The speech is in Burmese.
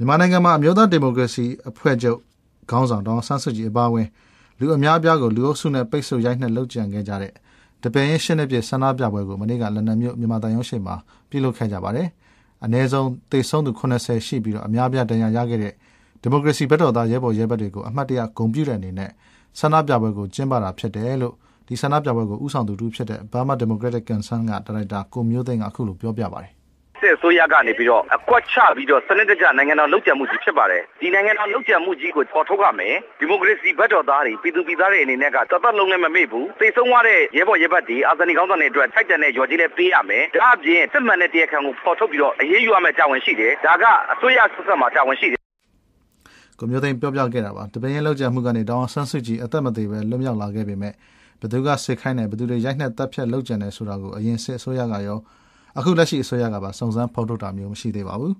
မြန်မာနိုင်ငံမှာအမျိုးသားဒီမိုကရေစီအဖွဲ့ချုပ်ခေါင်းဆောင်ဒေါက်ဆန်းစုကြည်အပါအဝင်လူအများအပြားကိုလူအုပ်စုနဲ့ပိတ်ဆို့ရိုက်နှက်လှုပ်ကြံခဲ့ကြတဲ့တပင်ရင်ရှင်းတဲ့ပြဆန္ဒပြပွဲကိုမနေ့ကလန်ဒန်မြို့မြန်မာတန်ရုံးရှိမှာပြုလုပ်ခဲ့ကြပါတယ်။အနည်းဆုံးသေဆုံးသူ80ရှိပြီးတော့အများအပြားဒဏ်ရာရခဲ့တဲ့ဒီမိုကရေစီဘက်တော်သားရဲဘော်ရဲဘက်တွေကိုအမှတ်တရဂုဏ်ပြုတဲ့အနေနဲ့ဆန္ဒပြပွဲကိုကျင်းပတာဖြစ်တယ်လို့ဒီဆန္ဒပြပွဲကိုဥဆောင်သူတူဖြစ်တဲ့ Burma Democratic Concern ကဒါရိုက်တာကိုမျိုးသိန်းကအခုလိုပြောပြပါတယ်စစ်အစိုးရကနေပြီးတော့အကွက်ချပြီးတော့စနစ်တကျနိုင်ငံတော်လှုပ်ကြံမှုကြီးဖြစ်ပါတယ်ဒီနိုင်ငံတော်လှုပ်ကြံမှုကြီးကိုပေါ်ထုတ်ရမယ်ဒီမိုကရေစီဘက်တော်သားတွေပြည်သူပြည်သားတွေအနေနဲ့ကတသက်လုံးလည်းမမေ့ဘူးသိဆုံးသွားတဲ့ရဲဘော်ရဲဘက်တွေအာဇနီကောင်းဆောင်တွေအတွက်ထိုက်တန်တဲ့ရော်ကြီးလည်းပေးရမယ်ဒါအပြင်စစ်မှန်တဲ့တရားခံကိုပေါ်ထုတ်ပြီးတော့အရေးယူရမယ့်တာဝန်ရှိတယ်ဒါကအစိုးရဆက်ဆက်မှာတာဝန်ရှိတယ်ကိုမျိုးသိန်းပြောပြခဲ့တာပါတပင်းရဲလောက်ကြမှုကနေတောင်ဆန်းစုကြည်အသက်မသေးပဲလွတ်မြောက်လာခဲ့ပေမဲ့ဘသူကစစ်ခိုင်းတယ်ဘသူတွေရိုက်နှက်တပ်ဖြတ်လောက်ကြံတယ်ဆိုတာကိုအရင်စစ်အစိုးရကရောအခုလက်ရှိအစိုးရကပါစုံစမ်းဖော်ထုတ်တာမျိုးမရှိသေးပါဘူး